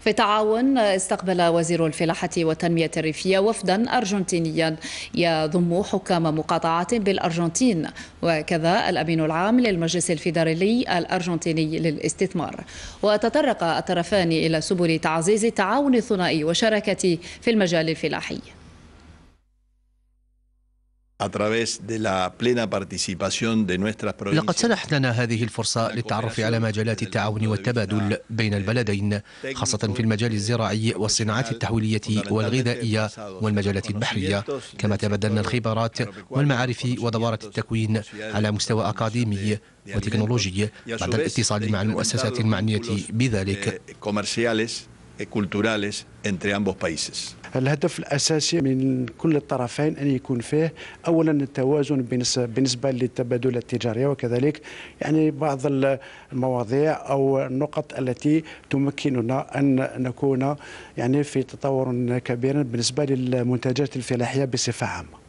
في تعاون استقبل وزير الفلاحة والتنمية الريفية وفدا أرجنتينيا يضم حكام مقاطعات بالأرجنتين وكذا الأمين العام للمجلس الفيدرالي الأرجنتيني للاستثمار وتطرق الطرفان إلى سبل تعزيز التعاون الثنائي وشراكة في المجال الفلاحي لقد سنحت لنا هذه الفرصة للتعرف على مجالات التعاون والتبادل بين البلدين خاصة في المجال الزراعي والصناعات التحويلية والغذائية والمجالات البحرية كما تبادلنا الخبرات والمعارف ودورات التكوين على مستوى أكاديمي وتكنولوجي بعد الاتصال مع المؤسسات المعنية بذلك eh, E culturales entre ambos países. الهدف الاساسي من كل الطرفين ان يكون فيه اولا التوازن بالنسبه للتبادل التجاري وكذلك يعني بعض المواضيع او النقط التي تمكننا ان نكون يعني في تطور كبير بالنسبه للمنتجات الفلاحيه بصفه عامه.